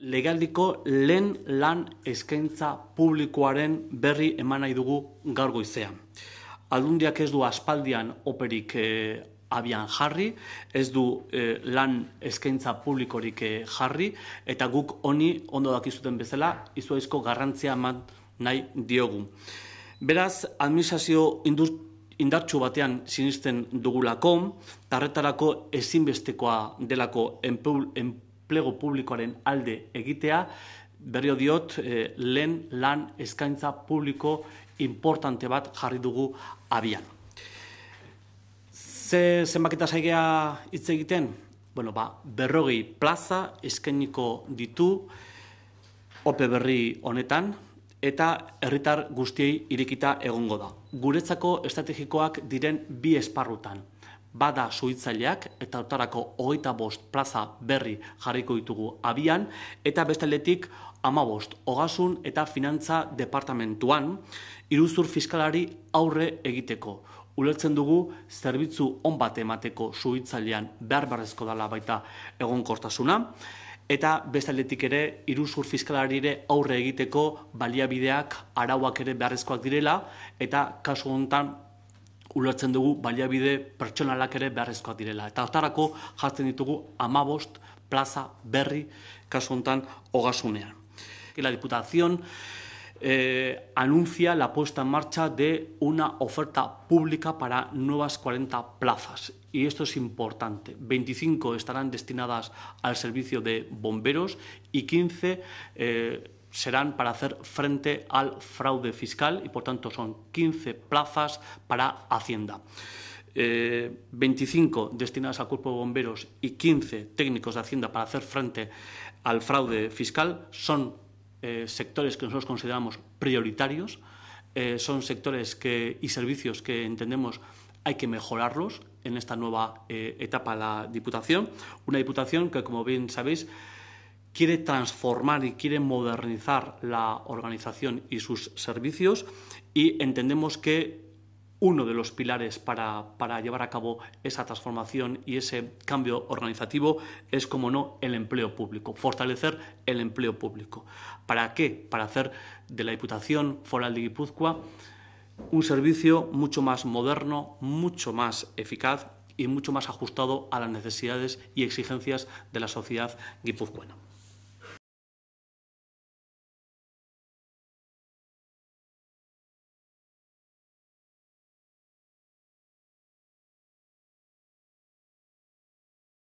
legaldiko lehen lan eskaintza publikoaren berri eman nahi dugu gaur goizean. Aldundiak ez du aspaldian operik eh, abian jarri, ez du eh, lan eskaintza publikorik eh, jarri, eta guk honi ondo dakizuten bezala, izuaizko garrantzia eman nahi diogu. Beraz, administrazio indartsu batean sinisten dugulako, tarretarako ezinbestekoa delako plego publikoaren alde egitea, berri odiot, eh, lehen lan eskaintza publiko importante bat jarri dugu abian. Ze zenbakita zaigea hitz egiten? Bueno, ba, berrogei plaza eskainiko ditu ope berri honetan eta herritar guztiei irekita egongo da. Guretzako estrategikoak diren bi esparrutan bada suitzaileak eta hortarako hogeita bost plaza berri jarriko ditugu abian eta bestaldetik ama bost, hogasun eta finantza departamentuan iruzur fiskalari aurre egiteko. Ulertzen dugu zerbitzu onbat emateko suitzailean behar barrezko dela baita egonkortasuna eta bestaldetik ere iruzur fiskalarire aurre egiteko baliabideak arauak ere beharrezkoak direla eta kasu honetan dugu pertsonalak ere direla. amabost plaza la Diputación eh, anuncia la puesta en marcha de una oferta pública para nuevas 40 plazas. Y esto es importante. 25 estarán destinadas al servicio de bomberos y 15 serán para hacer frente al fraude fiscal y, por tanto, son 15 plazas para Hacienda. 25 eh, destinadas al cuerpo de bomberos y 15 técnicos de Hacienda para hacer frente al fraude fiscal son eh, sectores que nosotros consideramos prioritarios, eh, son sectores que, y servicios que entendemos hay que mejorarlos en esta nueva etapa la Diputación. Una Diputación que, como bien sabéis, quiere transformar y quiere modernizar la organización y sus servicios y entendemos que uno de los pilares para, llevar a cabo esa transformación y ese cambio organizativo es, como no, el empleo público, fortalecer el empleo público. ¿Para qué? Para hacer de la Diputación Foral de Guipúzcoa un servicio mucho más moderno, mucho más eficaz y mucho más ajustado a las necesidades y exigencias de la sociedad guipuzcoana.